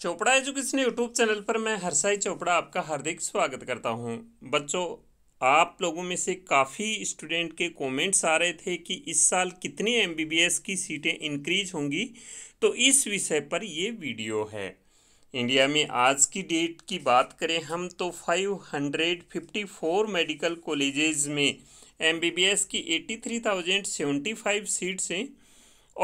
Chopra education YouTube channel पर मैं हर्षाई चोपड़ा आपका हार्दिक स्वागत करता हूं बच्चों आप लोगों में से काफ़ी स्टूडेंट के कमेंट्स आ रहे थे कि इस साल कितनी एमबीबीएस की सीटें इंक्रीज होंगी तो इस विषय पर ये वीडियो है इंडिया में आज की डेट की बात करें हम तो 554 मेडिकल कॉलेजेज़ में एम की एट्टी सीट्स हैं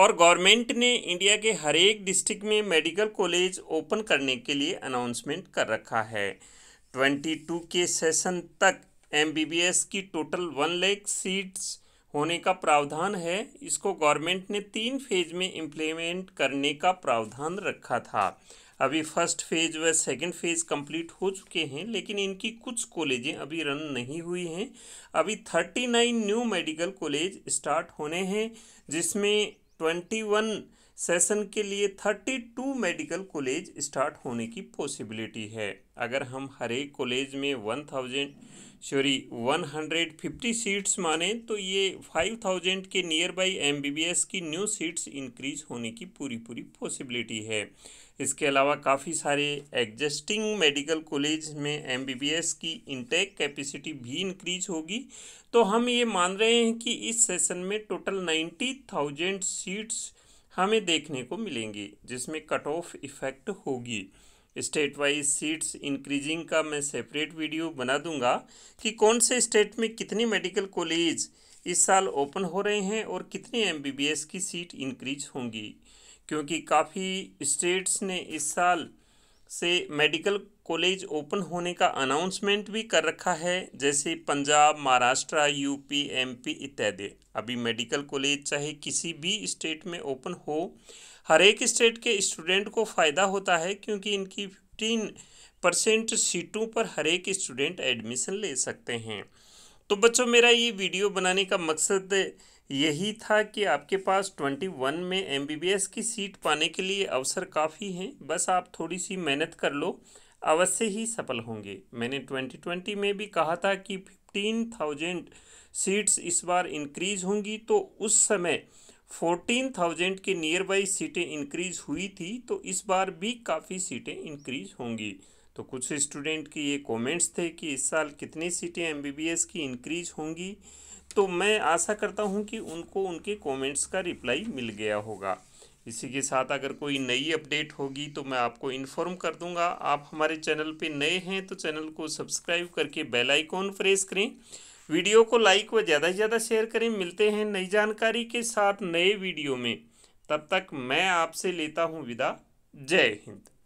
और गवर्नमेंट ने इंडिया के हर एक डिस्ट्रिक्ट में मेडिकल कॉलेज ओपन करने के लिए अनाउंसमेंट कर रखा है 22 के सेशन तक एमबीबीएस की टोटल वन लैख सीट्स होने का प्रावधान है इसको गवर्नमेंट ने तीन फेज में इम्प्लीमेंट करने का प्रावधान रखा था अभी फर्स्ट फेज व सेकंड फेज कंप्लीट हो चुके हैं लेकिन इनकी कुछ कॉलेजें अभी रन नहीं हुई हैं अभी thirty nine new medical college start होने हैं जिसमें ट्वेंटी वन सेशन के लिए 32 मेडिकल कॉलेज स्टार्ट होने की पॉसिबिलिटी है अगर हम हर एक कॉलेज में 1000 सॉरी फिफ्टी सीट्स माने तो ये 5000 के नियर बाई एम की न्यू सीट्स इंक्रीज होने की पूरी पूरी पॉसिबिलिटी है इसके अलावा काफ़ी सारे एग्जिस्टिंग मेडिकल कॉलेज में एम की इंटेक कैपेसिटी भी इंक्रीज होगी तो हम ये मान रहे हैं कि इस सेशन में टोटल नाइन्टी थाउजेंड सीट्स हमें देखने को मिलेंगी जिसमें कट ऑफ इफ़ेक्ट होगी स्टेट वाइज सीट्स इंक्रीजिंग का मैं सेपरेट वीडियो बना दूंगा कि कौन से स्टेट में कितने मेडिकल कॉलेज इस साल ओपन हो रहे हैं और कितने एम की सीट इंक्रीज होंगी क्योंकि काफ़ी स्टेट्स ने इस साल से मेडिकल कॉलेज ओपन होने का अनाउंसमेंट भी कर रखा है जैसे पंजाब महाराष्ट्र यूपी एमपी इत्यादि अभी मेडिकल कॉलेज चाहे किसी भी स्टेट में ओपन हो हर एक स्टेट के स्टूडेंट को फ़ायदा होता है क्योंकि इनकी फिफ्टीन परसेंट सीटों पर हर एक स्टूडेंट एडमिशन ले सकते हैं तो बच्चों मेरा ये वीडियो बनाने का मकसद यही था कि आपके पास ट्वेंटी वन में एम की सीट पाने के लिए अवसर काफ़ी हैं बस आप थोड़ी सी मेहनत कर लो अवश्य ही सफल होंगे मैंने ट्वेंटी ट्वेंटी में भी कहा था कि फिफ्टीन थाउजेंड सीट्स इस बार इंक्रीज़ होंगी तो उस समय फोर्टीन थाउजेंड के नियर बाई सीटें इंक्रीज़ हुई थी तो इस बार भी काफ़ी सीटें इंक्रीज़ होंगी तो कुछ स्टूडेंट की ये कमेंट्स थे कि इस साल कितनी सीटें एमबीबीएस की इंक्रीज होंगी तो मैं आशा करता हूँ कि उनको उनके कमेंट्स का रिप्लाई मिल गया होगा इसी के साथ अगर कोई नई अपडेट होगी तो मैं आपको इन्फॉर्म कर दूंगा आप हमारे चैनल पे नए हैं तो चैनल को सब्सक्राइब करके बेल आइकॉन प्रेस करें वीडियो को लाइक व ज़्यादा से ज़्यादा शेयर करें मिलते हैं नई जानकारी के साथ नए वीडियो में तब तक मैं आपसे लेता हूँ विदा जय हिंद